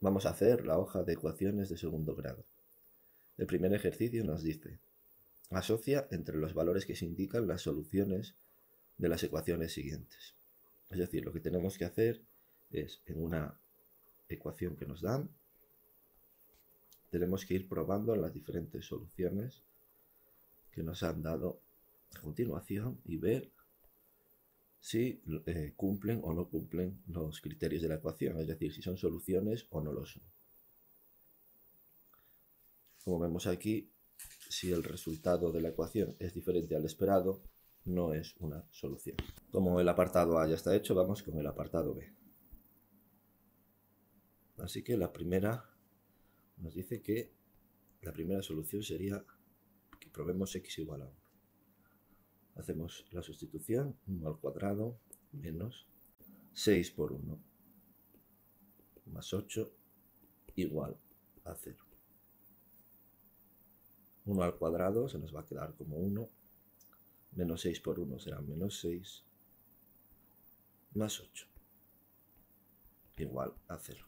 Vamos a hacer la hoja de ecuaciones de segundo grado. El primer ejercicio nos dice, asocia entre los valores que se indican las soluciones de las ecuaciones siguientes. Es decir, lo que tenemos que hacer es, en una ecuación que nos dan, tenemos que ir probando las diferentes soluciones que nos han dado a continuación y ver si eh, cumplen o no cumplen los criterios de la ecuación, es decir, si son soluciones o no lo son. Como vemos aquí, si el resultado de la ecuación es diferente al esperado, no es una solución. Como el apartado A ya está hecho, vamos con el apartado B. Así que la primera nos dice que la primera solución sería que probemos x igual a 1. Hacemos la sustitución, 1 al cuadrado menos 6 por 1 más 8 igual a 0. 1 al cuadrado se nos va a quedar como 1, menos 6 por 1 será menos 6, más 8 igual a 0.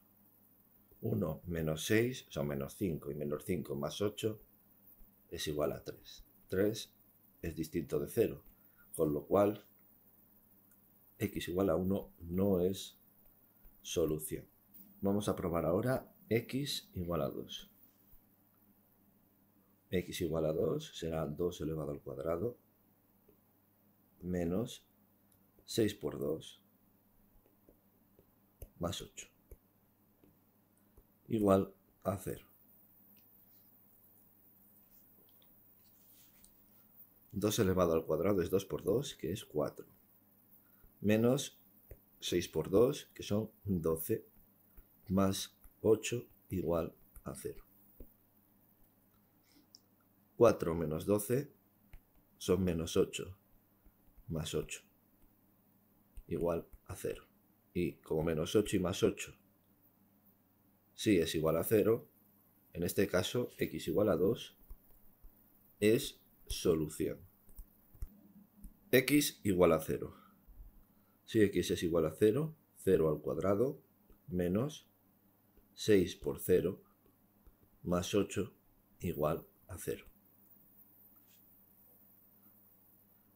1 menos 6 son menos 5 y menos 5 más 8 es igual a 3. 3 es distinto de 0, con lo cual x igual a 1 no es solución. Vamos a probar ahora x igual a 2. x igual a 2 será 2 elevado al cuadrado menos 6 por 2 más 8 igual a 0. 2 elevado al cuadrado es 2 por 2, que es 4. Menos 6 por 2, que son 12. Más 8 igual a 0. 4 menos 12 son menos 8 más 8 igual a 0. Y como menos 8 y más 8 sí es igual a 0, en este caso x igual a 2 es solución x igual a 0. Si x es igual a 0, 0 al cuadrado menos 6 por 0 más 8 igual a 0.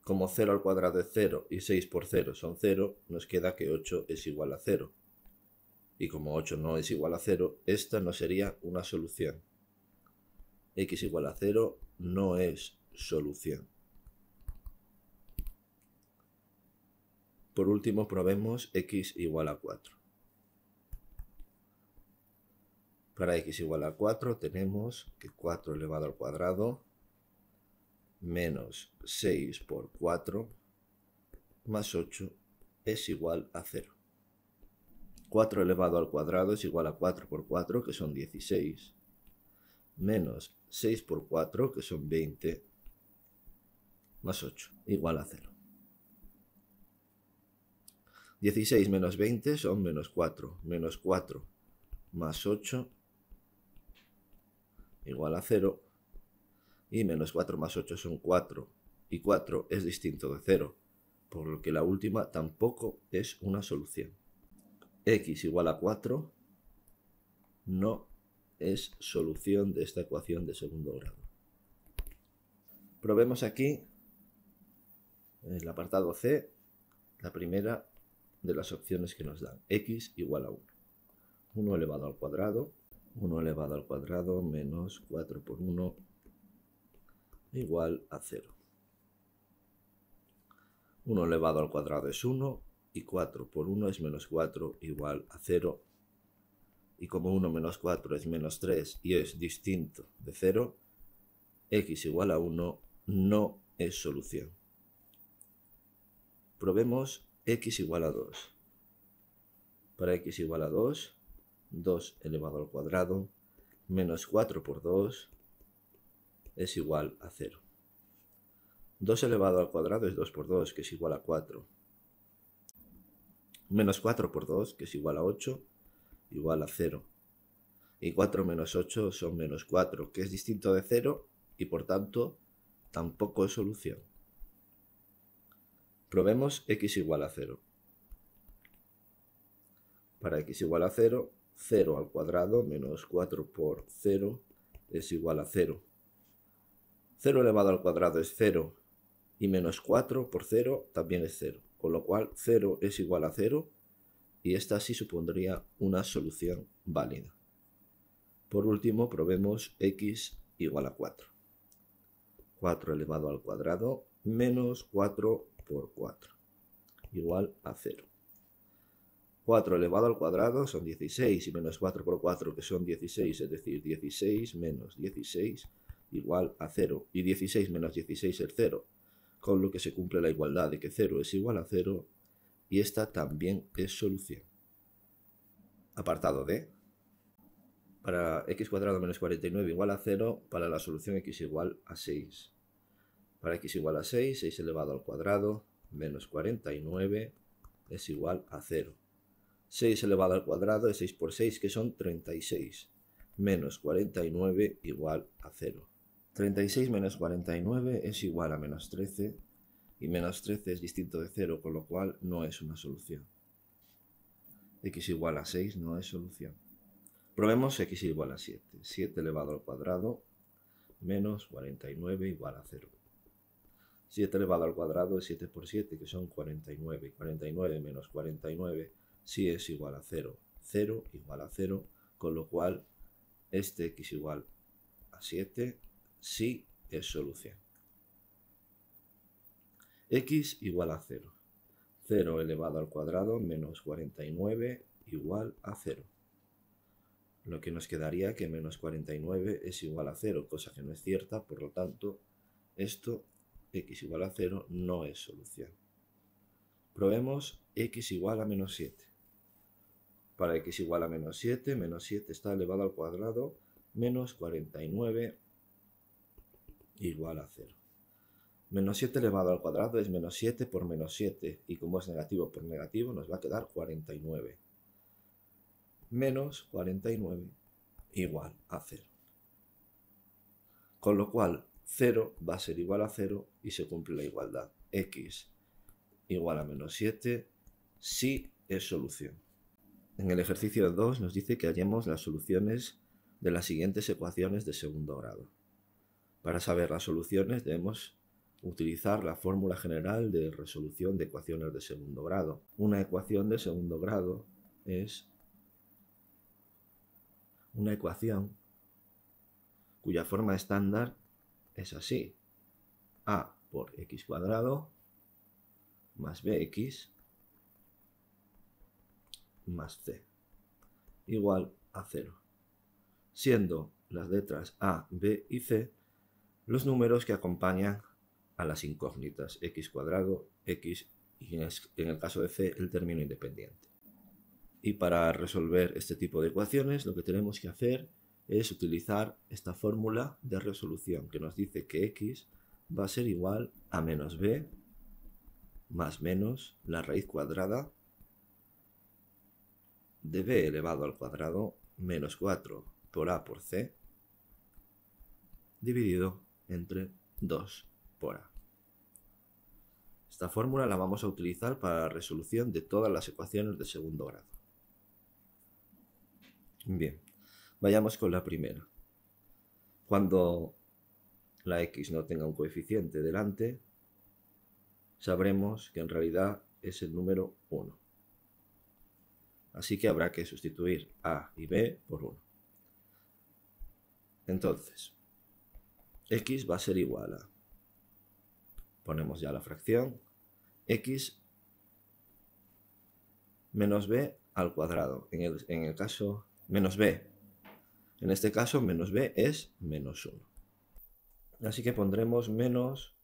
Como 0 al cuadrado es 0 y 6 por 0 son 0, nos queda que 8 es igual a 0. Y como 8 no es igual a 0, esta no sería una solución. x igual a 0 no es solución. Por último, probemos x igual a 4. Para x igual a 4 tenemos que 4 elevado al cuadrado menos 6 por 4 más 8 es igual a 0. 4 elevado al cuadrado es igual a 4 por 4, que son 16, menos 6 por 4, que son 20, más 8, igual a 0. 16 menos 20 son menos 4. Menos 4 más 8 igual a 0. Y menos 4 más 8 son 4. Y 4 es distinto de 0. Por lo que la última tampoco es una solución. x igual a 4 no es solución de esta ecuación de segundo grado. Probemos aquí en el apartado C la primera de las opciones que nos dan. x igual a 1. 1 elevado al cuadrado. 1 elevado al cuadrado menos 4 por 1 igual a 0. 1 elevado al cuadrado es 1 y 4 por 1 es menos 4 igual a 0. Y como 1 menos 4 es menos 3 y es distinto de 0, x igual a 1 no es solución. Probemos x igual a 2. Para x igual a 2, 2 elevado al cuadrado menos 4 por 2 es igual a 0. 2 elevado al cuadrado es 2 por 2, que es igual a 4. Menos 4 por 2, que es igual a 8, igual a 0. Y 4 menos 8 son menos 4, que es distinto de 0 y por tanto tampoco es solución. Probemos x igual a 0. Para x igual a 0, 0 al cuadrado menos 4 por 0 es igual a 0. 0 elevado al cuadrado es 0 y menos 4 por 0 también es 0. Con lo cual 0 es igual a 0 y esta sí supondría una solución válida. Por último, probemos x igual a 4. 4 elevado al cuadrado menos 4 por 4 igual a 0. 4 elevado al cuadrado son 16 y menos 4 por 4 que son 16, es decir, 16 menos 16 igual a 0 y 16 menos 16 es 0, con lo que se cumple la igualdad de que 0 es igual a 0 y esta también es solución. Apartado D. Para x cuadrado menos 49 igual a 0, para la solución x igual a 6 para x igual a 6, 6 elevado al cuadrado menos 49 es igual a 0. 6 elevado al cuadrado es 6 por 6, que son 36, menos 49 igual a 0. 36 menos 49 es igual a menos 13, y menos 13 es distinto de 0, con lo cual no es una solución. x igual a 6 no es solución. Probemos x igual a 7. 7 elevado al cuadrado menos 49 igual a 0. 7 elevado al cuadrado es 7 por 7, que son 49. 49 menos 49 sí es igual a 0. 0 igual a 0, con lo cual este x igual a 7 sí es solución. x igual a 0. 0 elevado al cuadrado menos 49 igual a 0. Lo que nos quedaría que menos 49 es igual a 0, cosa que no es cierta, por lo tanto, esto x igual a 0 no es solución. Probemos x igual a menos 7. Para x igual a menos 7, menos 7 está elevado al cuadrado, menos 49 igual a 0. Menos 7 elevado al cuadrado es menos 7 por menos 7, y como es negativo por negativo nos va a quedar 49. Menos 49 igual a 0. Con lo cual, 0 va a ser igual a 0 y se cumple la igualdad. X igual a menos 7 si es solución. En el ejercicio 2 nos dice que hallemos las soluciones de las siguientes ecuaciones de segundo grado. Para saber las soluciones debemos utilizar la fórmula general de resolución de ecuaciones de segundo grado. Una ecuación de segundo grado es una ecuación cuya forma estándar es así. A por x cuadrado más bx más c igual a 0, siendo las letras A, B y C los números que acompañan a las incógnitas x cuadrado, x y en el caso de C el término independiente. Y para resolver este tipo de ecuaciones lo que tenemos que hacer es es utilizar esta fórmula de resolución que nos dice que x va a ser igual a menos b más menos la raíz cuadrada de b elevado al cuadrado menos 4 por a por c dividido entre 2 por a. Esta fórmula la vamos a utilizar para la resolución de todas las ecuaciones de segundo grado. Bien, Vayamos con la primera. Cuando la x no tenga un coeficiente delante, sabremos que en realidad es el número 1. Así que habrá que sustituir a y b por 1. Entonces, x va a ser igual a, ponemos ya la fracción, x menos b al cuadrado. En el, en el caso, menos b en este caso, menos b es menos 1. Así que pondremos menos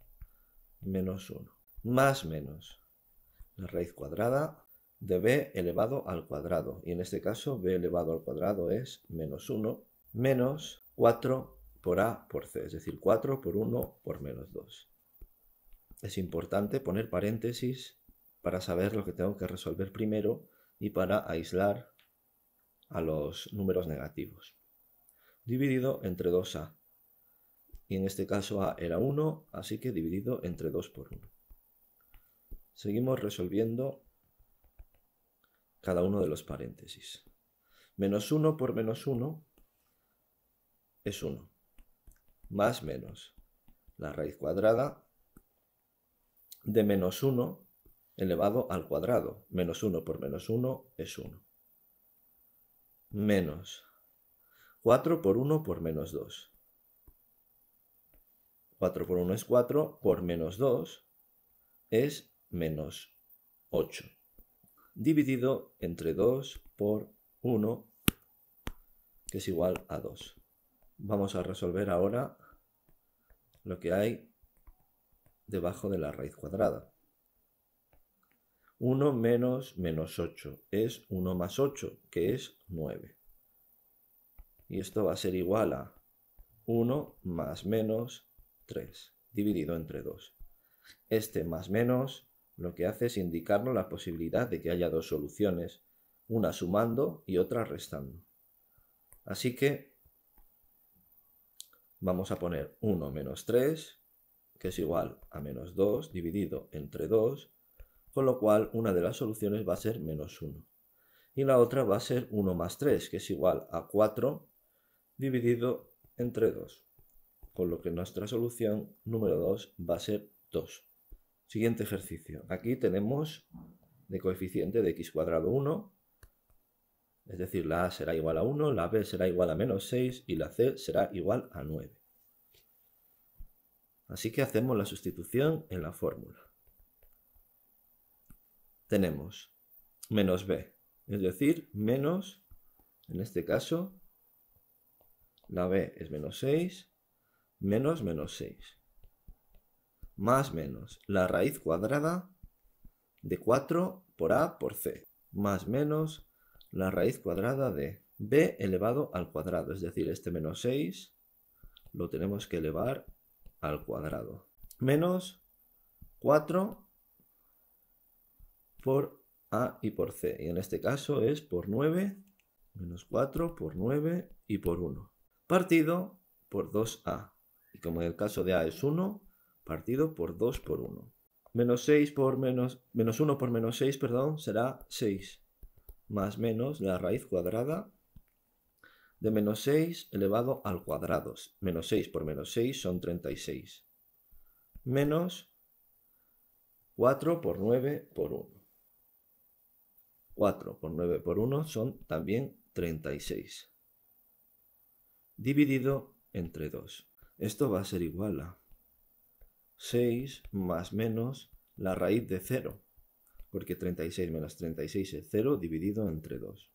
menos 1. Más menos la raíz cuadrada de b elevado al cuadrado. Y en este caso, b elevado al cuadrado es menos 1 menos 4 por a por c, es decir, 4 por 1 por menos 2. Es importante poner paréntesis para saber lo que tengo que resolver primero y para aislar a los números negativos dividido entre 2A. Y en este caso A era 1, así que dividido entre 2 por 1. Seguimos resolviendo cada uno de los paréntesis. Menos 1 por menos 1 es 1. Más menos la raíz cuadrada de menos 1 elevado al cuadrado. Menos 1 por menos 1 es 1. Menos 4 por 1 por menos 2. 4 por 1 es 4, por menos 2 es menos 8. Dividido entre 2 por 1, que es igual a 2. Vamos a resolver ahora lo que hay debajo de la raíz cuadrada. 1 menos menos 8 es 1 más 8, que es 9. Y esto va a ser igual a 1 más menos 3 dividido entre 2. Este más menos lo que hace es indicarnos la posibilidad de que haya dos soluciones, una sumando y otra restando. Así que vamos a poner 1 menos 3, que es igual a menos 2 dividido entre 2, con lo cual una de las soluciones va a ser menos 1. Y la otra va a ser 1 más 3, que es igual a 4 dividido entre 2, con lo que nuestra solución número 2 va a ser 2. Siguiente ejercicio. Aquí tenemos de coeficiente de x cuadrado 1, es decir, la a será igual a 1, la b será igual a menos 6 y la c será igual a 9. Así que hacemos la sustitución en la fórmula. Tenemos menos b, es decir, menos, en este caso, la B es menos 6, menos menos 6. Más menos la raíz cuadrada de 4 por A por C. Más menos la raíz cuadrada de B elevado al cuadrado. Es decir, este menos 6 lo tenemos que elevar al cuadrado. Menos 4 por A y por C. Y en este caso es por 9, menos 4 por 9 y por 1 partido por 2a. Y como en el caso de a es 1, partido por 2 por 1. Menos 6 por 1 por menos 6, perdón, será 6. Más menos la raíz cuadrada de menos 6 elevado al cuadrado. Menos 6 por menos 6 son 36. Menos 4 por 9 por 1. 4 por 9 por 1 son también 36 dividido entre 2. Esto va a ser igual a 6 más menos la raíz de 0, porque 36 menos 36 es 0 dividido entre 2.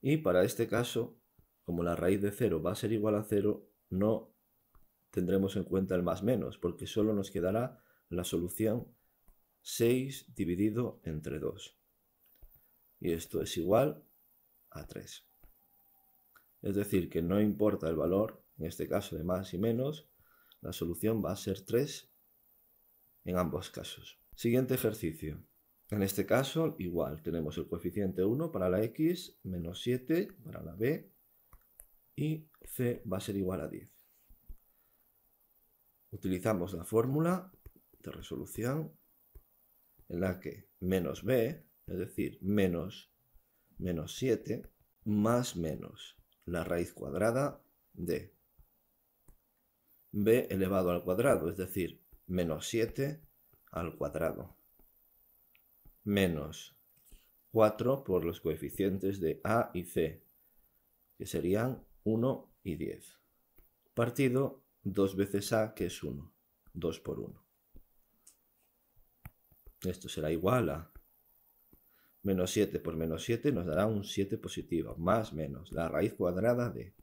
Y para este caso, como la raíz de 0 va a ser igual a 0, no tendremos en cuenta el más menos, porque solo nos quedará la solución 6 dividido entre 2. Y esto es igual a 3. Es decir, que no importa el valor, en este caso de más y menos, la solución va a ser 3 en ambos casos. Siguiente ejercicio. En este caso, igual, tenemos el coeficiente 1 para la x, menos 7 para la b, y c va a ser igual a 10. Utilizamos la fórmula de resolución en la que menos b, es decir, menos menos 7, más menos la raíz cuadrada de b elevado al cuadrado, es decir, menos 7 al cuadrado, menos 4 por los coeficientes de a y c, que serían 1 y 10, partido 2 veces a, que es 1, 2 por 1. Esto será igual a Menos 7 por menos 7 nos dará un 7 positivo, más menos la raíz cuadrada de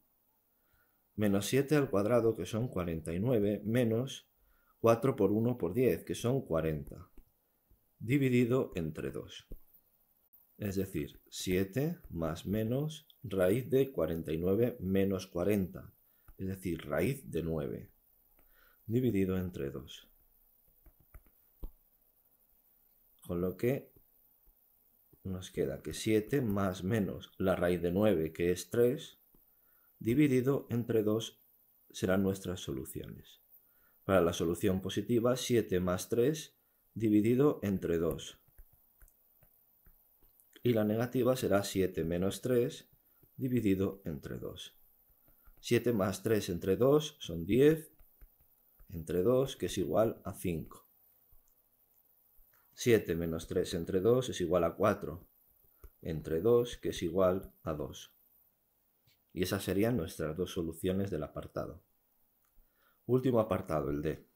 menos 7 al cuadrado, que son 49, menos 4 por 1 por 10, que son 40, dividido entre 2. Es decir, 7 más menos raíz de 49 menos 40, es decir, raíz de 9, dividido entre 2. Con lo que nos queda que 7 más menos la raíz de 9, que es 3, dividido entre 2 serán nuestras soluciones. Para la solución positiva, 7 más 3 dividido entre 2. Y la negativa será 7 menos 3 dividido entre 2. 7 más 3 entre 2 son 10, entre 2 que es igual a 5. 7 menos 3 entre 2 es igual a 4 entre 2, que es igual a 2. Y esas serían nuestras dos soluciones del apartado. Último apartado, el D.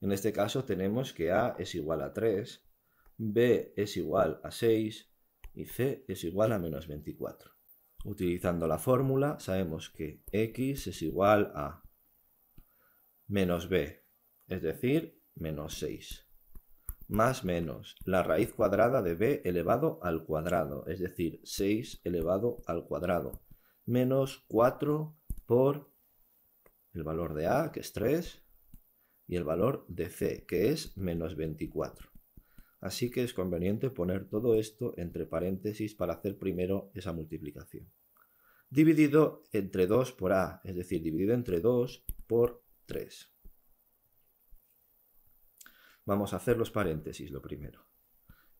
En este caso tenemos que A es igual a 3, B es igual a 6 y C es igual a menos 24. Utilizando la fórmula sabemos que X es igual a menos B, es decir, menos 6 más menos la raíz cuadrada de b elevado al cuadrado, es decir, 6 elevado al cuadrado, menos 4 por el valor de a, que es 3, y el valor de c, que es menos 24. Así que es conveniente poner todo esto entre paréntesis para hacer primero esa multiplicación. Dividido entre 2 por a, es decir, dividido entre 2 por 3. Vamos a hacer los paréntesis lo primero.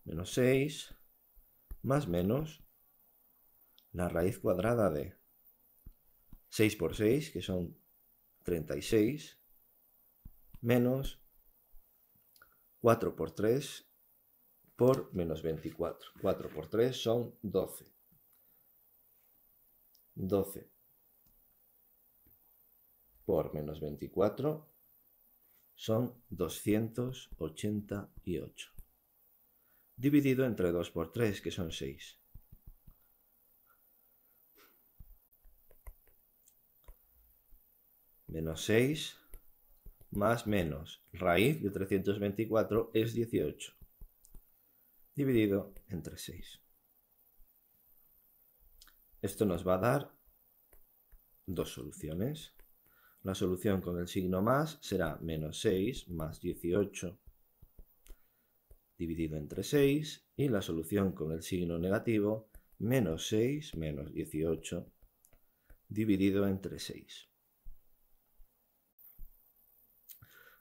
Menos 6 más menos la raíz cuadrada de 6 por 6, que son 36, menos 4 por 3 por menos 24. 4 por 3 son 12. 12 por menos 24 son 288, dividido entre 2 por 3, que son 6. Menos 6 más menos raíz de 324 es 18, dividido entre 6. Esto nos va a dar dos soluciones. La solución con el signo más será menos 6 más 18 dividido entre 6 y la solución con el signo negativo menos 6 menos 18 dividido entre 6.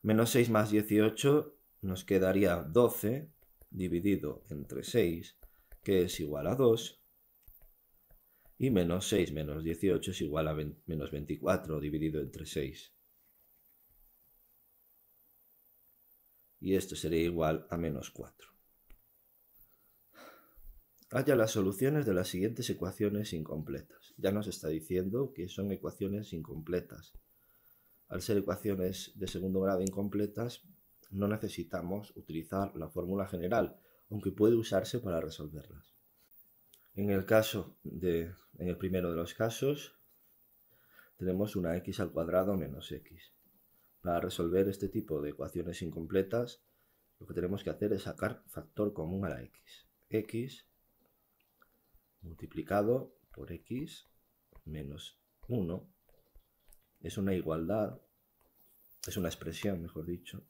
Menos 6 más 18 nos quedaría 12 dividido entre 6, que es igual a 2, y menos 6 menos 18 es igual a menos 24 dividido entre 6. Y esto sería igual a menos 4. Haya las soluciones de las siguientes ecuaciones incompletas. Ya nos está diciendo que son ecuaciones incompletas. Al ser ecuaciones de segundo grado incompletas, no necesitamos utilizar la fórmula general, aunque puede usarse para resolverlas. En el caso de, en el primero de los casos, tenemos una x al cuadrado menos x. Para resolver este tipo de ecuaciones incompletas, lo que tenemos que hacer es sacar factor común a la x. x multiplicado por x menos 1 es una igualdad, es una expresión, mejor dicho,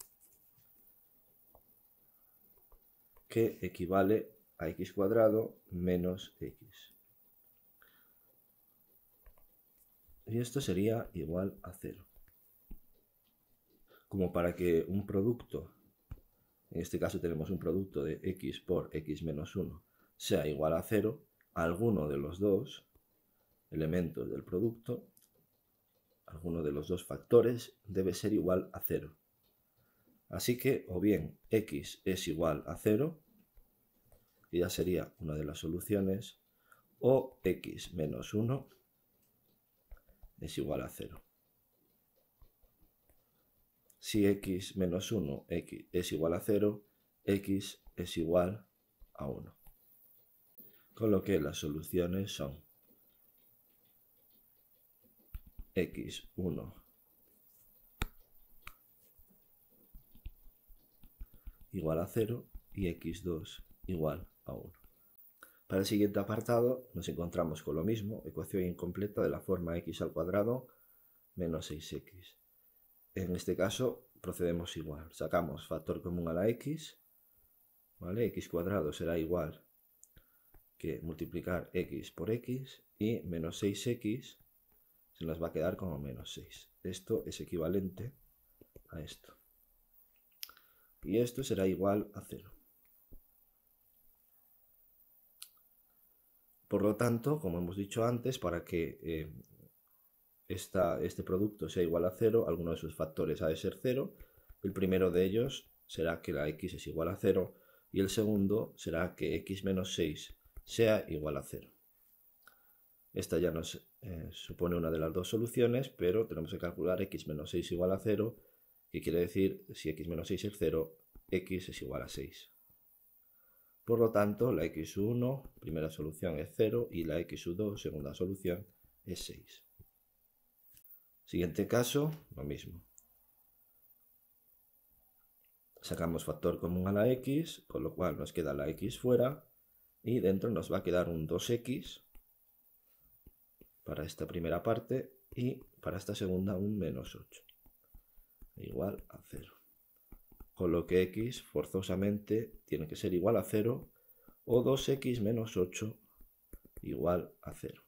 que equivale a x cuadrado menos x. Y esto sería igual a 0. Como para que un producto, en este caso tenemos un producto de x por x menos 1, sea igual a 0, alguno de los dos elementos del producto, alguno de los dos factores, debe ser igual a 0. Así que o bien x es igual a 0, y ya sería una de las soluciones, o x menos 1 es igual a 0. Si x menos 1 x es igual a 0, x es igual a 1. Con lo que las soluciones son x1 igual a 0 y x2 igual a para el siguiente apartado nos encontramos con lo mismo, ecuación incompleta de la forma x al cuadrado menos 6x. En este caso procedemos igual, sacamos factor común a la x, ¿vale? x cuadrado será igual que multiplicar x por x y menos 6x se nos va a quedar como menos 6. Esto es equivalente a esto. Y esto será igual a 0. Por lo tanto, como hemos dicho antes, para que eh, este producto sea igual a cero, alguno de sus factores ha de ser 0, El primero de ellos será que la x es igual a 0 y el segundo será que x menos 6 sea igual a 0. Esta ya nos eh, supone una de las dos soluciones, pero tenemos que calcular x menos 6 igual a 0, que quiere decir si x menos 6 es 0, x es igual a 6. Por lo tanto, la x1, primera solución, es 0 y la x2, segunda solución, es 6. Siguiente caso, lo mismo. Sacamos factor común a la x, con lo cual nos queda la x fuera y dentro nos va a quedar un 2x para esta primera parte y para esta segunda un menos 8 igual a 0 con lo que x forzosamente tiene que ser igual a 0 o 2x menos 8 igual a 0.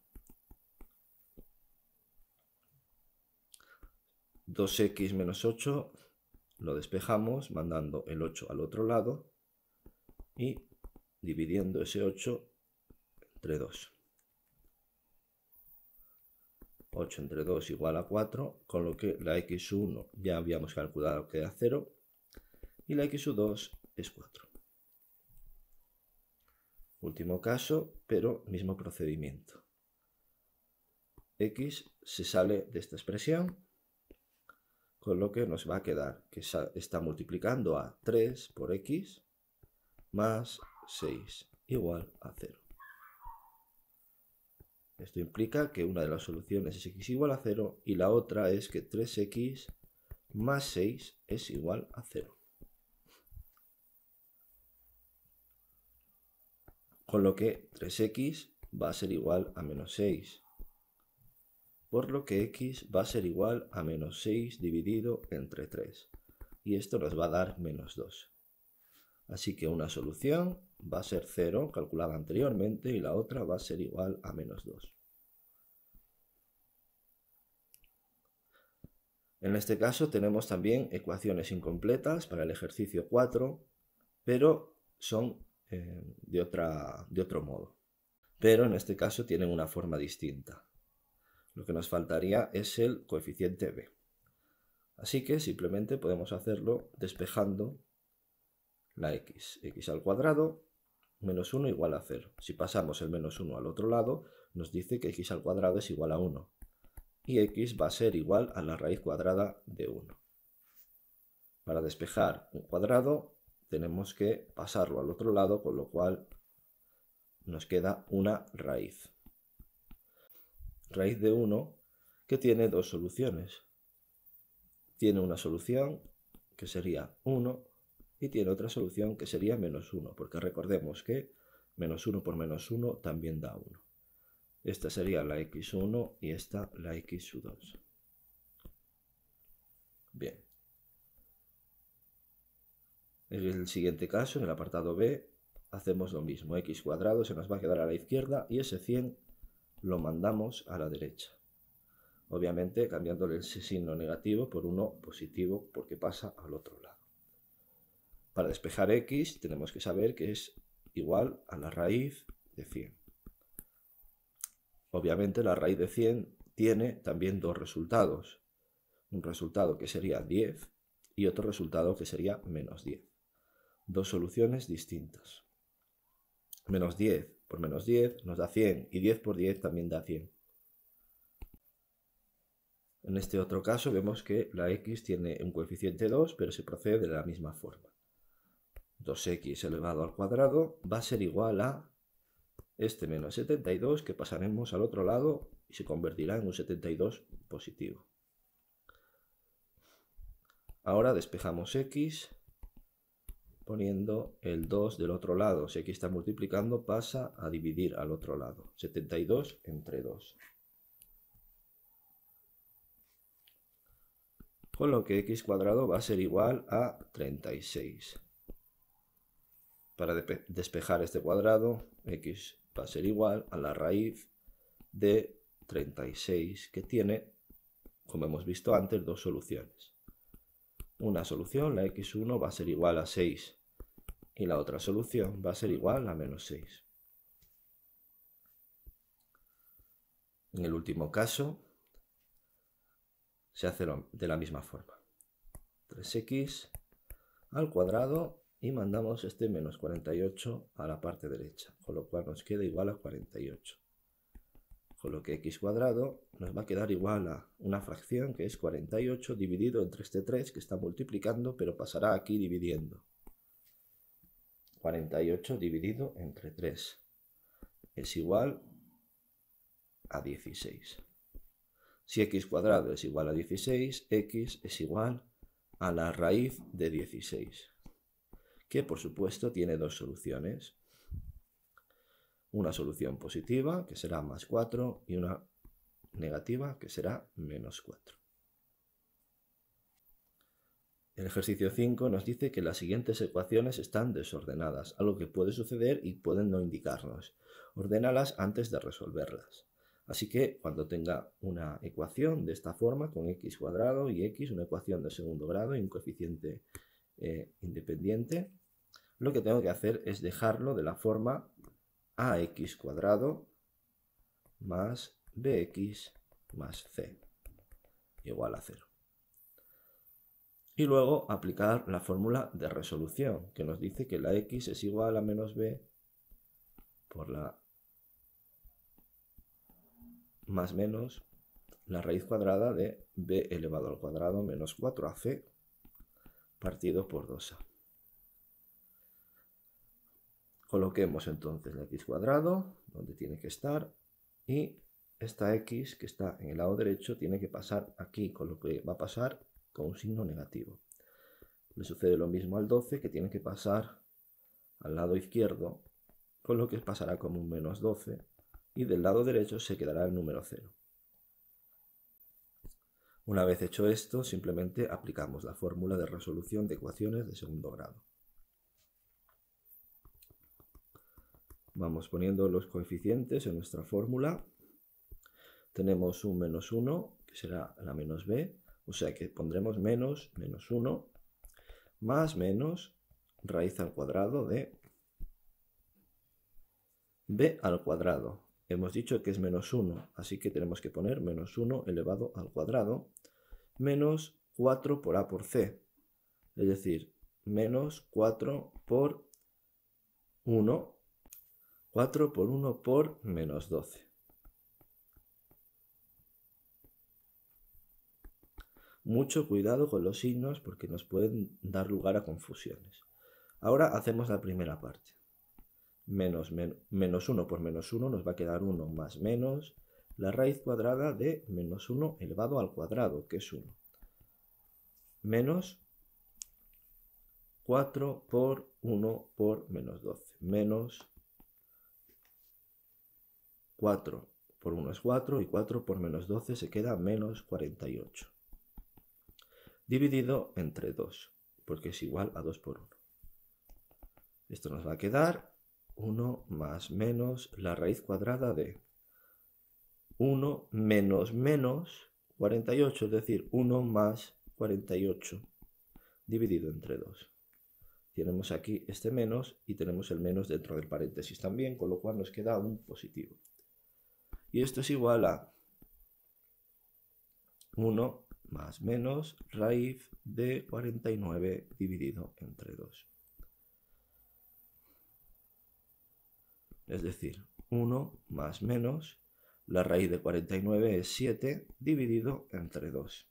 2x menos 8 lo despejamos mandando el 8 al otro lado y dividiendo ese 8 entre 2. 8 entre 2 igual a 4, con lo que la x1 ya habíamos calculado que era 0 y la x 2 es 4. Último caso, pero mismo procedimiento. X se sale de esta expresión, con lo que nos va a quedar que está multiplicando a 3 por X más 6 igual a 0. Esto implica que una de las soluciones es x igual a 0 y la otra es que 3x más 6 es igual a 0. con lo que 3x va a ser igual a menos 6, por lo que x va a ser igual a menos 6 dividido entre 3, y esto nos va a dar menos 2. Así que una solución va a ser 0, calculada anteriormente, y la otra va a ser igual a menos 2. En este caso tenemos también ecuaciones incompletas para el ejercicio 4, pero son eh, de, otra, de otro modo. Pero en este caso tienen una forma distinta. Lo que nos faltaría es el coeficiente b. Así que simplemente podemos hacerlo despejando la x. x al cuadrado menos 1 igual a 0. Si pasamos el menos 1 al otro lado, nos dice que x al cuadrado es igual a 1. Y x va a ser igual a la raíz cuadrada de 1. Para despejar un cuadrado tenemos que pasarlo al otro lado, con lo cual nos queda una raíz. Raíz de 1 que tiene dos soluciones. Tiene una solución que sería 1 y tiene otra solución que sería menos 1, porque recordemos que menos 1 por menos 1 también da 1. Esta sería la x1 y esta la x2. Bien. En el siguiente caso, en el apartado B, hacemos lo mismo. x cuadrado se nos va a quedar a la izquierda y ese 100 lo mandamos a la derecha. Obviamente cambiándole ese signo negativo por uno positivo porque pasa al otro lado. Para despejar x tenemos que saber que es igual a la raíz de 100. Obviamente la raíz de 100 tiene también dos resultados. Un resultado que sería 10 y otro resultado que sería menos 10 dos soluciones distintas. Menos 10 por menos 10 nos da 100 y 10 por 10 también da 100. En este otro caso vemos que la x tiene un coeficiente 2, pero se procede de la misma forma. 2x elevado al cuadrado va a ser igual a este menos 72 que pasaremos al otro lado y se convertirá en un 72 positivo. Ahora despejamos x poniendo el 2 del otro lado. Si aquí está multiplicando, pasa a dividir al otro lado. 72 entre 2. Con lo que x cuadrado va a ser igual a 36. Para despejar este cuadrado, x va a ser igual a la raíz de 36, que tiene, como hemos visto antes, dos soluciones una solución, la x1, va a ser igual a 6 y la otra solución va a ser igual a menos 6. En el último caso, se hace de la misma forma. 3x al cuadrado y mandamos este menos 48 a la parte derecha, con lo cual nos queda igual a 48 con lo que x cuadrado nos va a quedar igual a una fracción que es 48 dividido entre este 3 que está multiplicando, pero pasará aquí dividiendo. 48 dividido entre 3 es igual a 16. Si x cuadrado es igual a 16, x es igual a la raíz de 16, que por supuesto tiene dos soluciones una solución positiva, que será más 4, y una negativa, que será menos 4. El ejercicio 5 nos dice que las siguientes ecuaciones están desordenadas, algo que puede suceder y pueden no indicarnos. Ordénalas antes de resolverlas. Así que cuando tenga una ecuación de esta forma, con x cuadrado y x, una ecuación de segundo grado y un coeficiente eh, independiente, lo que tengo que hacer es dejarlo de la forma ax cuadrado más bx más c igual a 0. Y luego aplicar la fórmula de resolución, que nos dice que la x es igual a menos b por la más menos la raíz cuadrada de b elevado al cuadrado menos 4ac partido por 2a. Coloquemos entonces la x cuadrado, donde tiene que estar, y esta x que está en el lado derecho tiene que pasar aquí, con lo que va a pasar con un signo negativo. Le sucede lo mismo al 12, que tiene que pasar al lado izquierdo, con lo que pasará como un menos 12, y del lado derecho se quedará el número 0. Una vez hecho esto, simplemente aplicamos la fórmula de resolución de ecuaciones de segundo grado. Vamos poniendo los coeficientes en nuestra fórmula. Tenemos un menos 1, que será la menos b, o sea que pondremos menos menos 1 más menos raíz al cuadrado de b al cuadrado. Hemos dicho que es menos 1, así que tenemos que poner menos 1 elevado al cuadrado menos 4 por a por c, es decir, menos 4 por 1 4 por 1 por menos 12. Mucho cuidado con los signos porque nos pueden dar lugar a confusiones. Ahora hacemos la primera parte. Menos, 1 por menos 1 nos va a quedar 1 más menos la raíz cuadrada de menos 1 elevado al cuadrado, que es 1. Menos 4 por 1 por menos 12. Menos 4 por 1 es 4 y 4 por menos 12 se queda menos 48. Dividido entre 2, porque es igual a 2 por 1. Esto nos va a quedar 1 más menos la raíz cuadrada de 1 menos menos 48, es decir, 1 más 48 dividido entre 2. Tenemos aquí este menos y tenemos el menos dentro del paréntesis también, con lo cual nos queda un positivo. Y esto es igual a 1 más menos raíz de 49 dividido entre 2. Es decir, 1 más menos la raíz de 49 es 7 dividido entre 2.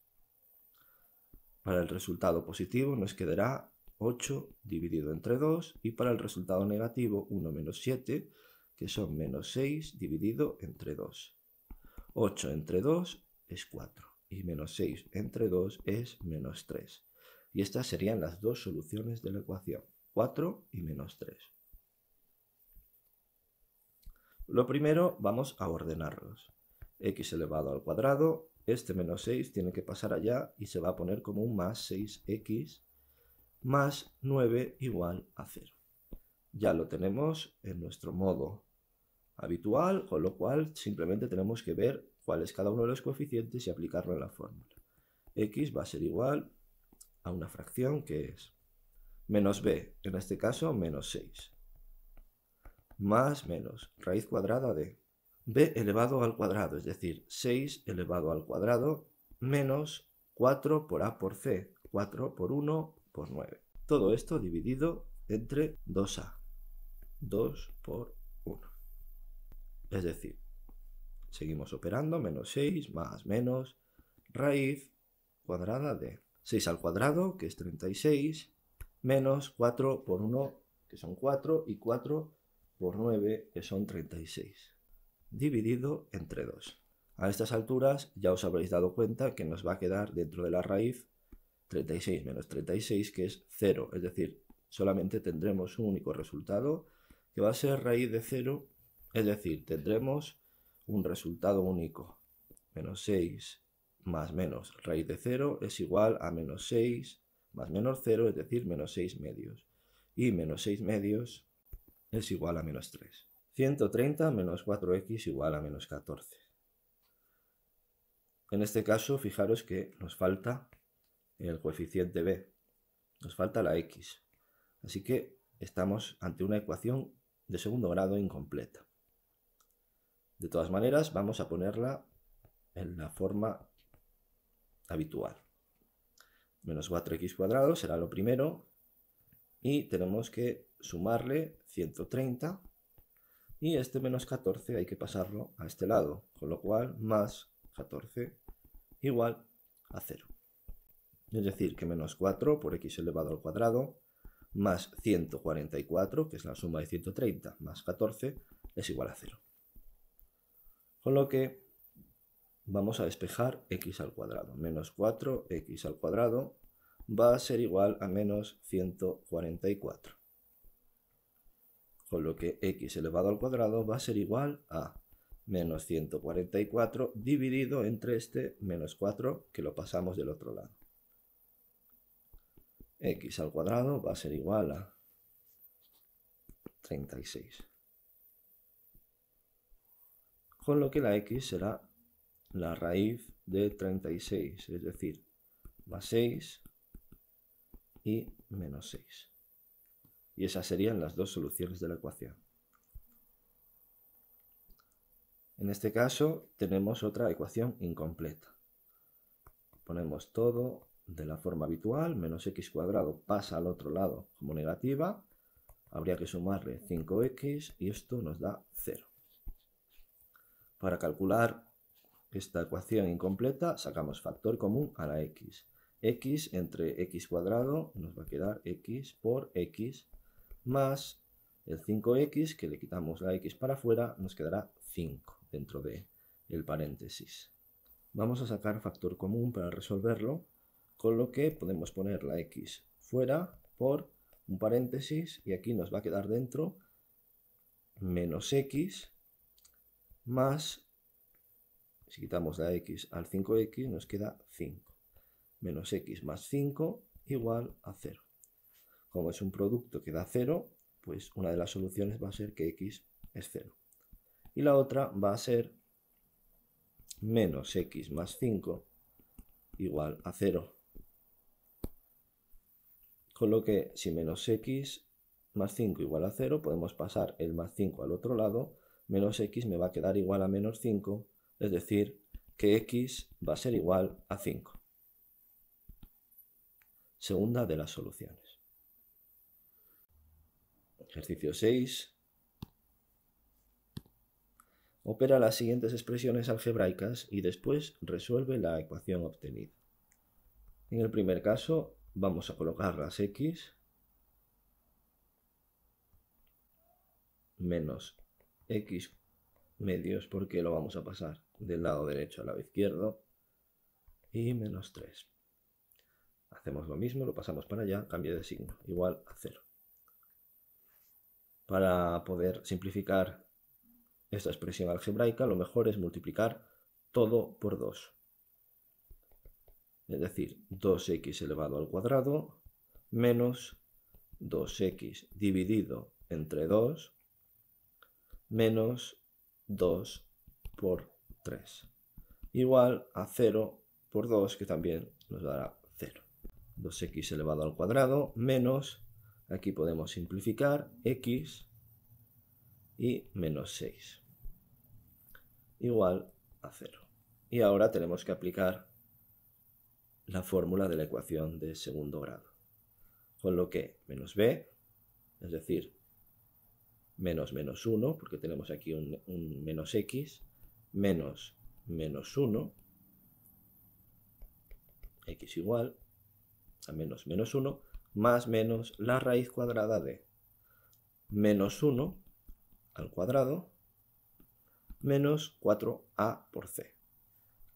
Para el resultado positivo nos quedará 8 dividido entre 2 y para el resultado negativo 1 menos 7 que son menos 6 dividido entre 2. 8 entre 2 es 4 y menos 6 entre 2 es menos 3. Y estas serían las dos soluciones de la ecuación, 4 y menos 3. Lo primero vamos a ordenarlos. x elevado al cuadrado, este menos 6 tiene que pasar allá y se va a poner como un más 6x más 9 igual a 0. Ya lo tenemos en nuestro modo habitual, con lo cual simplemente tenemos que ver cuál es cada uno de los coeficientes y aplicarlo en la fórmula. x va a ser igual a una fracción que es menos b, en este caso menos 6, más menos raíz cuadrada de b elevado al cuadrado, es decir, 6 elevado al cuadrado menos 4 por a por c, 4 por 1 por 9. Todo esto dividido entre 2a, 2 por es decir, seguimos operando, menos 6 más menos raíz cuadrada de 6 al cuadrado, que es 36, menos 4 por 1, que son 4, y 4 por 9, que son 36, dividido entre 2. A estas alturas ya os habréis dado cuenta que nos va a quedar dentro de la raíz 36 menos 36, que es 0, es decir, solamente tendremos un único resultado, que va a ser raíz de 0 es decir, tendremos un resultado único. Menos 6 más menos raíz de 0 es igual a menos 6 más menos 0, es decir, menos 6 medios. Y menos 6 medios es igual a menos 3. 130 menos 4x igual a menos 14. En este caso, fijaros que nos falta el coeficiente b, nos falta la x. Así que estamos ante una ecuación de segundo grado incompleta. De todas maneras, vamos a ponerla en la forma habitual. Menos 4x cuadrado será lo primero. Y tenemos que sumarle 130. Y este menos 14 hay que pasarlo a este lado. Con lo cual, más 14 igual a 0. Es decir, que menos 4 por x elevado al cuadrado más 144, que es la suma de 130, más 14, es igual a 0. Con lo que vamos a despejar x al cuadrado. Menos 4x al cuadrado va a ser igual a menos 144. Con lo que x elevado al cuadrado va a ser igual a menos 144 dividido entre este menos 4 que lo pasamos del otro lado. x al cuadrado va a ser igual a 36 con lo que la x será la raíz de 36, es decir, más 6 y menos 6. Y esas serían las dos soluciones de la ecuación. En este caso tenemos otra ecuación incompleta. Ponemos todo de la forma habitual, menos x cuadrado pasa al otro lado como negativa, habría que sumarle 5x y esto nos da 0. Para calcular esta ecuación incompleta sacamos factor común a la x. x entre x cuadrado nos va a quedar x por x más el 5x, que le quitamos la x para afuera, nos quedará 5 dentro de el paréntesis. Vamos a sacar factor común para resolverlo, con lo que podemos poner la x fuera por un paréntesis y aquí nos va a quedar dentro menos x más, si quitamos la x al 5x, nos queda 5. Menos x más 5 igual a 0. Como es un producto que da 0, pues una de las soluciones va a ser que x es 0. Y la otra va a ser menos x más 5 igual a 0. Con lo que si menos x más 5 igual a 0, podemos pasar el más 5 al otro lado menos x me va a quedar igual a menos 5, es decir, que x va a ser igual a 5. Segunda de las soluciones. Ejercicio 6. Opera las siguientes expresiones algebraicas y después resuelve la ecuación obtenida. En el primer caso vamos a colocar las x menos X medios porque lo vamos a pasar del lado derecho al lado izquierdo y menos 3. Hacemos lo mismo, lo pasamos para allá, cambio de signo, igual a 0. Para poder simplificar esta expresión algebraica, lo mejor es multiplicar todo por 2. Es decir, 2x elevado al cuadrado menos 2x dividido entre 2 menos 2 por 3. Igual a 0 por 2, que también nos dará 0. 2x elevado al cuadrado menos, aquí podemos simplificar, x y menos 6. Igual a 0. Y ahora tenemos que aplicar la fórmula de la ecuación de segundo grado. Con lo que menos b, es decir, menos menos 1, porque tenemos aquí un, menos x, menos menos 1, x igual a menos menos 1, más menos la raíz cuadrada de menos 1 al cuadrado, menos 4a por c.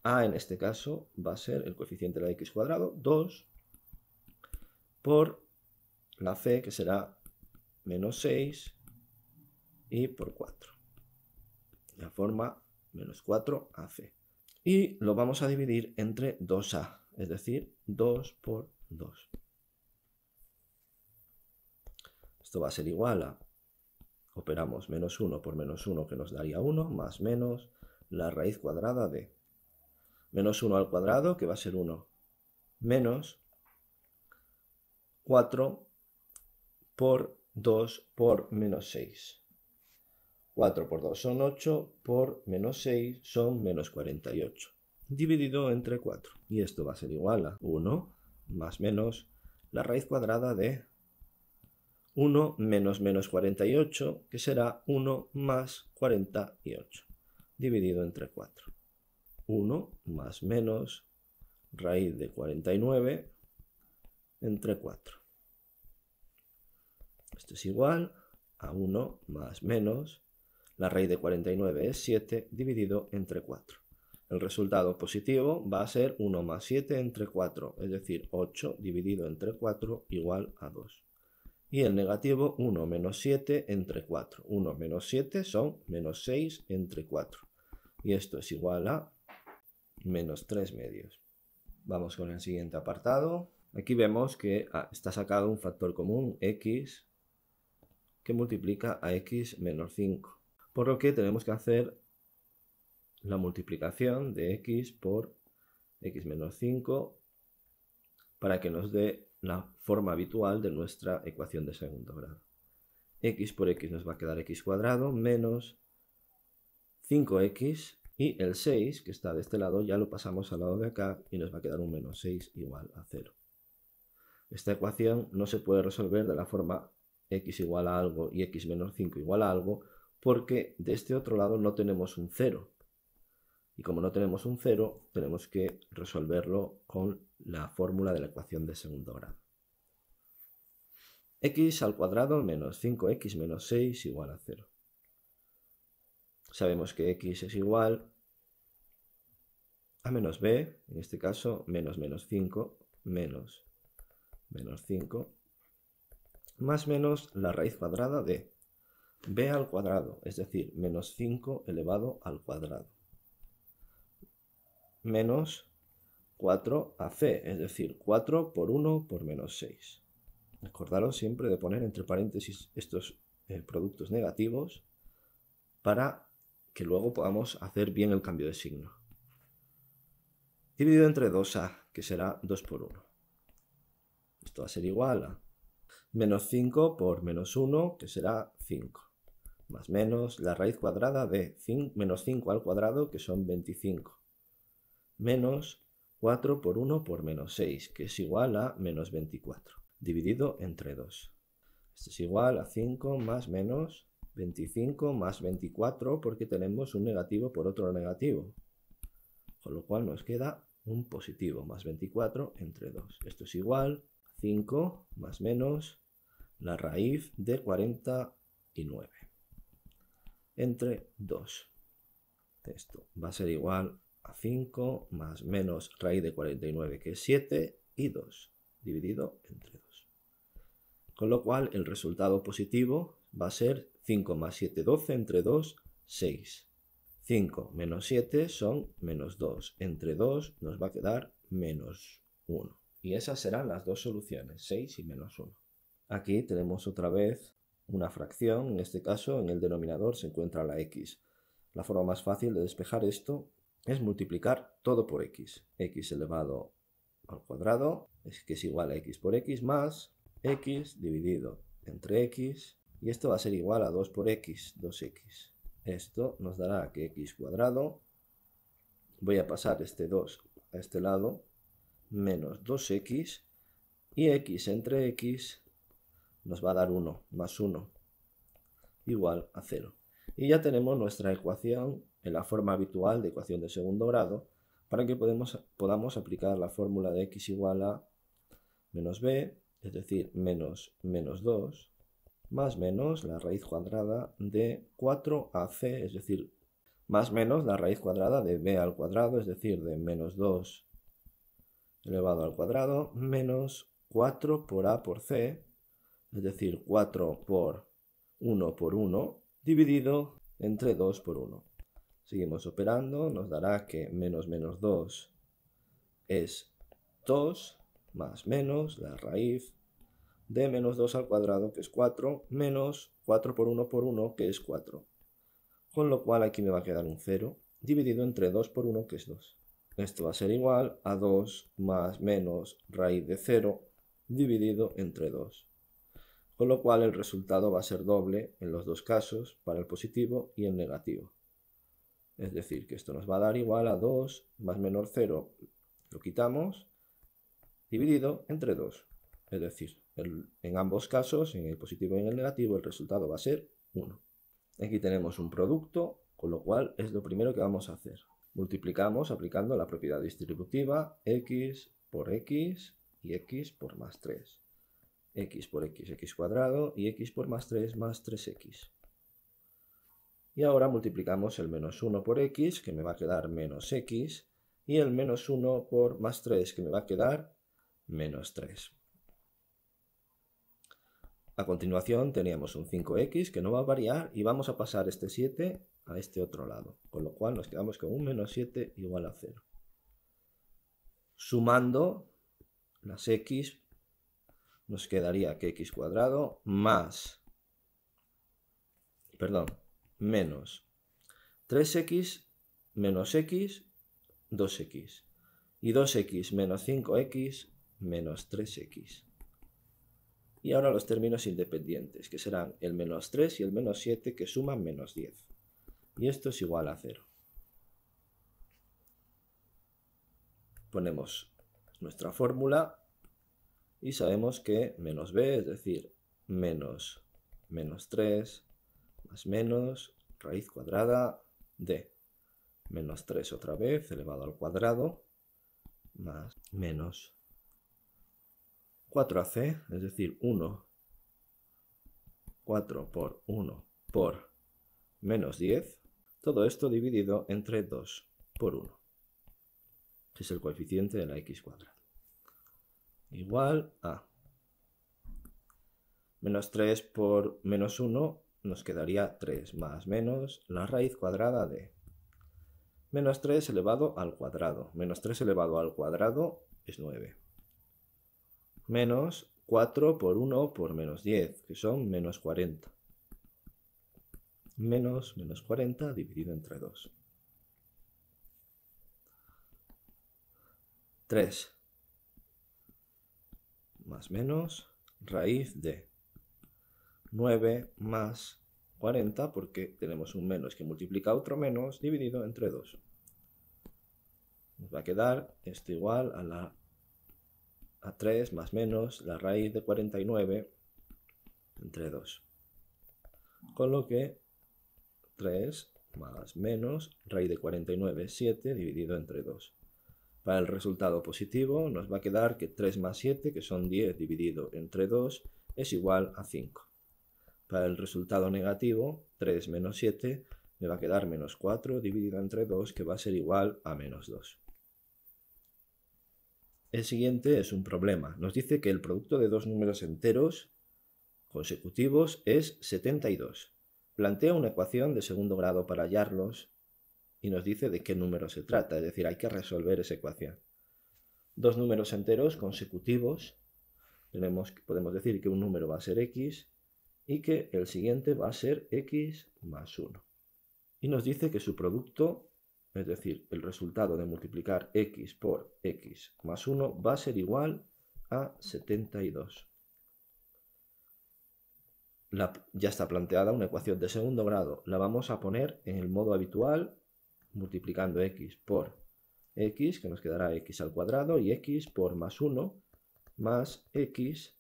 a en este caso va a ser el coeficiente de la x cuadrado, 2, por la c que será menos 6 y por 4. La forma menos 4 hace. Y lo vamos a dividir entre 2A, es decir, 2 por 2. Esto va a ser igual a, operamos menos 1 por menos 1 que nos daría 1, más menos la raíz cuadrada de menos 1 al cuadrado que va a ser 1, menos 4 por 2 por menos 6. 4 por 2 son 8 por menos 6 son menos 48 dividido entre 4. Y esto va a ser igual a 1 más menos la raíz cuadrada de 1 menos menos 48, que será 1 más 48, dividido entre 4. 1 más menos raíz de 49 entre 4. Esto es igual a 1 más menos la raíz de 49 es 7 dividido entre 4. El resultado positivo va a ser 1 más 7 entre 4, es decir, 8 dividido entre 4 igual a 2. Y el negativo 1 menos 7 entre 4. 1 menos 7 son menos 6 entre 4. Y esto es igual a menos 3 medios. Vamos con el siguiente apartado. Aquí vemos que ah, está sacado un factor común, x, que multiplica a x menos 5. Por lo que tenemos que hacer la multiplicación de x por x menos 5 para que nos dé la forma habitual de nuestra ecuación de segundo grado. x por x nos va a quedar x cuadrado menos 5x y el 6 que está de este lado ya lo pasamos al lado de acá y nos va a quedar un menos 6 igual a 0. Esta ecuación no se puede resolver de la forma x igual a algo y x menos 5 igual a algo porque de este otro lado no tenemos un cero. Y como no tenemos un cero, tenemos que resolverlo con la fórmula de la ecuación de segundo grado. x al cuadrado menos 5x menos 6 igual a 0. Sabemos que x es igual a menos b, en este caso menos menos 5 menos menos 5 más menos la raíz cuadrada de b al cuadrado, es decir, menos 5 elevado al cuadrado, menos 4ac, es decir, 4 por 1 por menos 6. Acordaros siempre de poner entre paréntesis estos eh, productos negativos para que luego podamos hacer bien el cambio de signo. Dividido entre 2a, que será 2 por 1. Esto va a ser igual a menos 5 por menos 1, que será 5 más menos la raíz cuadrada de 5, menos 5 al cuadrado, que son 25, menos 4 por 1 por menos 6, que es igual a menos 24, dividido entre 2. Esto es igual a 5 más menos 25 más 24, porque tenemos un negativo por otro negativo, con lo cual nos queda un positivo, más 24 entre 2. Esto es igual a 5 más menos la raíz de 49 entre 2. Esto va a ser igual a 5 más menos raíz de 49 que es 7 y 2 dividido entre 2. Con lo cual el resultado positivo va a ser 5 más 7, 12 entre 2, 6. 5 menos 7 son menos 2. Entre 2 nos va a quedar menos 1. Y esas serán las dos soluciones, 6 y menos 1. Aquí tenemos otra vez una fracción, en este caso en el denominador se encuentra la x. La forma más fácil de despejar esto es multiplicar todo por x. x elevado al cuadrado es que es igual a x por x más x dividido entre x y esto va a ser igual a 2 por x, 2x. Esto nos dará que x cuadrado, voy a pasar este 2 a este lado, menos 2x y x entre x nos va a dar 1 más 1 igual a 0. Y ya tenemos nuestra ecuación en la forma habitual de ecuación de segundo grado para que podamos aplicar la fórmula de x igual a menos b, es decir, menos menos 2, más menos la raíz cuadrada de 4ac, es decir, más menos la raíz cuadrada de b al cuadrado, es decir, de menos 2 elevado al cuadrado, menos 4 por a por c, es decir, 4 por 1 por 1 dividido entre 2 por 1. Seguimos operando, nos dará que menos menos 2 es 2 más menos la raíz de menos 2 al cuadrado, que es 4, menos 4 por 1 por 1, que es 4. Con lo cual aquí me va a quedar un 0, dividido entre 2 por 1, que es 2. Esto va a ser igual a 2 más menos raíz de 0, dividido entre 2 con lo cual el resultado va a ser doble en los dos casos para el positivo y el negativo. Es decir, que esto nos va a dar igual a 2 más menor 0, lo quitamos, dividido entre 2. Es decir, en ambos casos, en el positivo y en el negativo, el resultado va a ser 1. Aquí tenemos un producto, con lo cual es lo primero que vamos a hacer. Multiplicamos aplicando la propiedad distributiva x por x y x por más 3 x por x, x cuadrado, y x por más 3 más 3x. Y ahora multiplicamos el menos 1 por x, que me va a quedar menos x, y el menos 1 por más 3, que me va a quedar menos 3. A continuación teníamos un 5x que no va a variar y vamos a pasar este 7 a este otro lado, con lo cual nos quedamos con un menos 7 igual a 0. Sumando las x nos quedaría que x cuadrado más, perdón, menos 3x menos x, 2x. Y 2x menos 5x menos 3x. Y ahora los términos independientes, que serán el menos 3 y el menos 7, que suman menos 10. Y esto es igual a 0. Ponemos nuestra fórmula y sabemos que menos b, es decir, menos menos 3 más menos raíz cuadrada de menos 3 otra vez elevado al cuadrado más menos 4ac, es decir, 1, 4 por 1 por menos 10, todo esto dividido entre 2 por 1, que es el coeficiente de la x cuadrada igual a menos 3 por menos 1 nos quedaría 3 más menos la raíz cuadrada de menos 3 elevado al cuadrado. Menos 3 elevado al cuadrado es 9. Menos 4 por 1 por menos 10, que son menos 40. Menos menos 40 dividido entre 2. 3 más menos raíz de 9 más 40 porque tenemos un menos que multiplica otro menos dividido entre 2. Nos va a quedar esto igual a la a 3 más menos la raíz de 49 entre 2. Con lo que 3 más menos raíz de 49 es 7 dividido entre 2. Para el resultado positivo nos va a quedar que 3 más 7, que son 10 dividido entre 2, es igual a 5. Para el resultado negativo, 3 menos 7 me va a quedar menos 4 dividido entre 2, que va a ser igual a menos 2. El siguiente es un problema. Nos dice que el producto de dos números enteros consecutivos es 72. Plantea una ecuación de segundo grado para hallarlos y nos dice de qué número se trata, es decir, hay que resolver esa ecuación. Dos números enteros consecutivos, tenemos, podemos decir que un número va a ser x y que el siguiente va a ser x más 1. Y nos dice que su producto, es decir, el resultado de multiplicar x por x más 1 va a ser igual a 72. ya está planteada una ecuación de segundo grado. La vamos a poner en el modo habitual multiplicando x por x, que nos quedará x al cuadrado, y x por más 1 más x,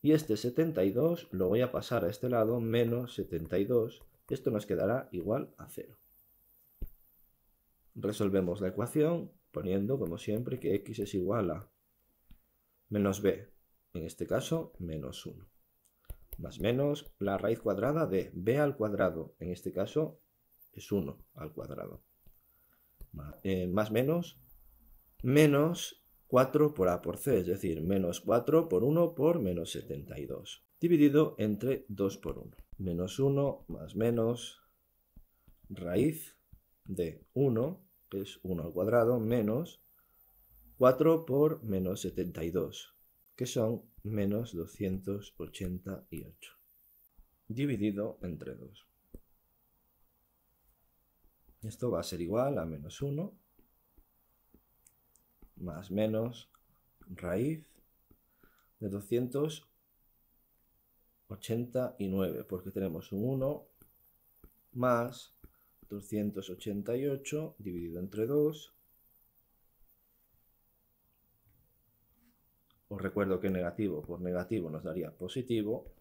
y este 72 lo voy a pasar a este lado, menos 72, esto nos quedará igual a 0. Resolvemos la ecuación poniendo, como siempre, que x es igual a menos b, en este caso menos 1, más menos la raíz cuadrada de b al cuadrado, en este caso es 1 al cuadrado. Eh, más menos, menos 4 por a por c, es decir, menos 4 por 1 por menos 72, dividido entre 2 por 1. Menos 1 más menos raíz de 1, que es 1 al cuadrado, menos 4 por menos 72, que son menos 288, dividido entre 2. Esto va a ser igual a menos 1 más menos raíz de 289, porque tenemos un 1 más 288 dividido entre 2. Os recuerdo que negativo por negativo nos daría positivo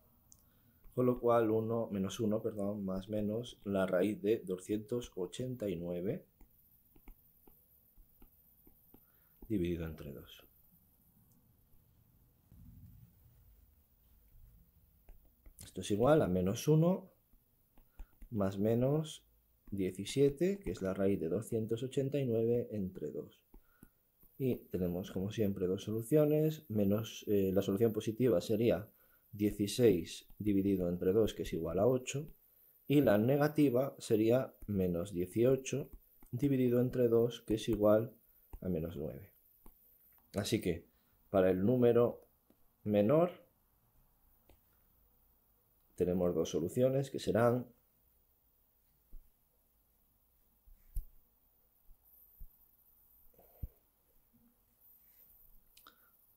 con lo cual 1 menos 1, perdón, más menos la raíz de 289 dividido entre 2. Esto es igual a menos 1 más menos 17, que es la raíz de 289 entre 2. Y tenemos, como siempre, dos soluciones. Menos, eh, la solución positiva sería 16 dividido entre 2, que es igual a 8, y la negativa sería menos 18 dividido entre 2, que es igual a menos 9. Así que para el número menor tenemos dos soluciones que serán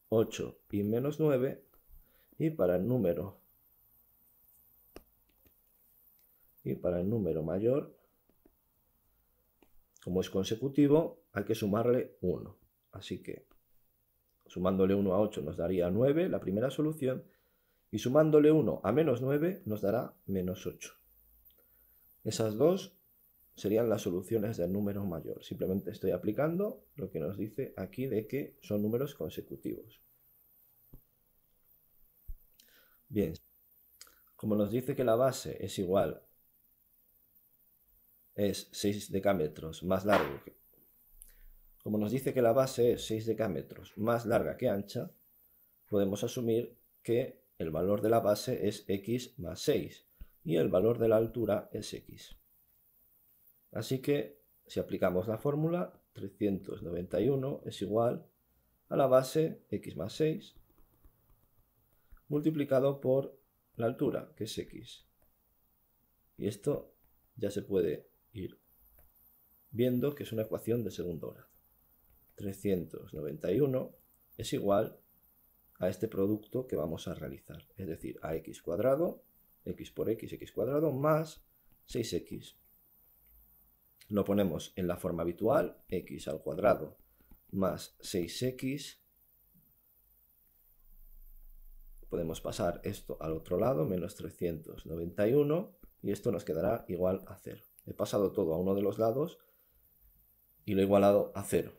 8 y menos 9 y para el número y para el número mayor como es consecutivo hay que sumarle 1 así que sumándole 1 a 8 nos daría 9 la primera solución y sumándole 1 a menos 9 nos dará menos 8 esas dos serían las soluciones del número mayor simplemente estoy aplicando lo que nos dice aquí de que son números consecutivos Bien, como nos dice que la base es igual, es 6 decámetros más largo que... Como nos dice que la base es 6 decámetros más larga que ancha, podemos asumir que el valor de la base es x más 6 y el valor de la altura es x. Así que si aplicamos la fórmula, 391 es igual a la base x más 6 multiplicado por la altura, que es x. Y esto ya se puede ir viendo que es una ecuación de segundo grado. 391 es igual a este producto que vamos a realizar, es decir, a x cuadrado, x por x, x cuadrado, más 6x. Lo ponemos en la forma habitual, x al cuadrado más 6x Podemos pasar esto al otro lado, menos 391, y esto nos quedará igual a 0. He pasado todo a uno de los lados y lo he igualado a 0.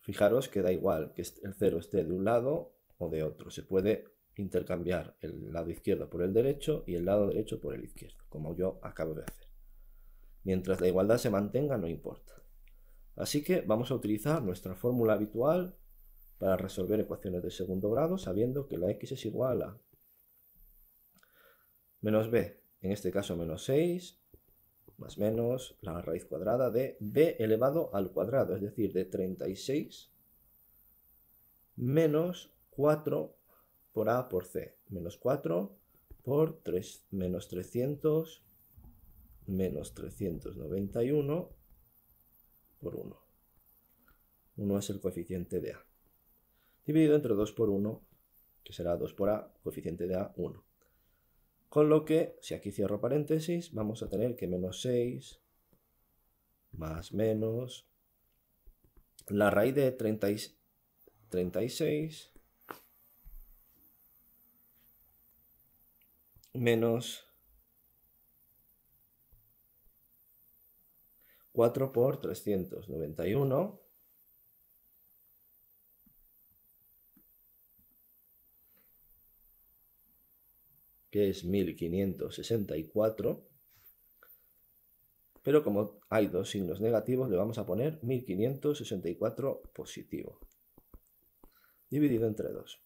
Fijaros que da igual que el 0 esté de un lado o de otro. Se puede intercambiar el lado izquierdo por el derecho y el lado derecho por el izquierdo, como yo acabo de hacer. Mientras la igualdad se mantenga, no importa. Así que vamos a utilizar nuestra fórmula habitual para resolver ecuaciones de segundo grado sabiendo que la x es igual a menos b, en este caso menos 6, más menos la raíz cuadrada de b elevado al cuadrado, es decir, de 36 menos 4 por a por c, menos 4 por 3, menos 300 menos 391 por 1. 1 es el coeficiente de a dividido entre 2 por 1, que será 2 por A, coeficiente de A, 1. Con lo que, si aquí cierro paréntesis, vamos a tener que menos 6 más menos la raíz de 36 menos 4 por 391 es 1564. Pero como hay dos signos negativos, le vamos a poner 1564 positivo. Dividido entre 2.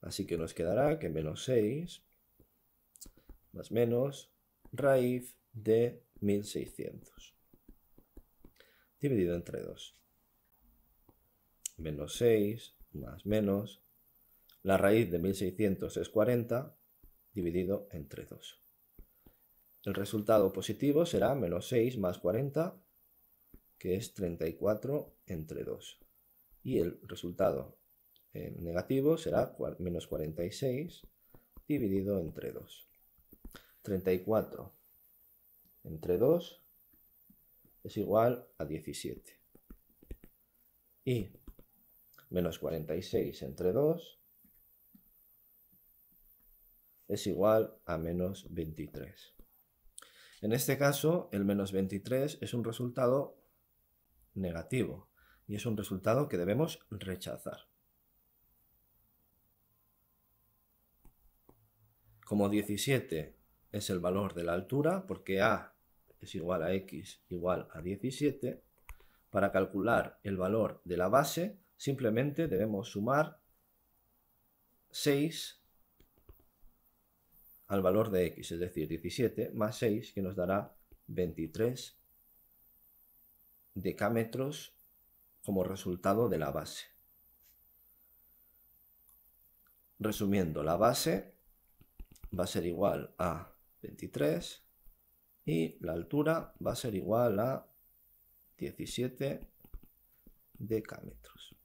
Así que nos quedará que menos 6 más menos raíz de 1600. Dividido entre 2. Menos 6 más menos la raíz de 1600 es 40 dividido entre 2. El resultado positivo será menos 6 más 40, que es 34 entre 2. Y el resultado eh, negativo será menos 46 dividido entre 2. 34 entre 2 es igual a 17. Y menos 46 entre 2 es igual a menos 23. En este caso, el menos 23 es un resultado negativo y es un resultado que debemos rechazar. Como 17 es el valor de la altura, porque A es igual a x igual a 17, para calcular el valor de la base simplemente debemos sumar 6 al valor de x, es decir, 17 más 6, que nos dará 23 decámetros como resultado de la base. Resumiendo, la base va a ser igual a 23 y la altura va a ser igual a 17 decámetros.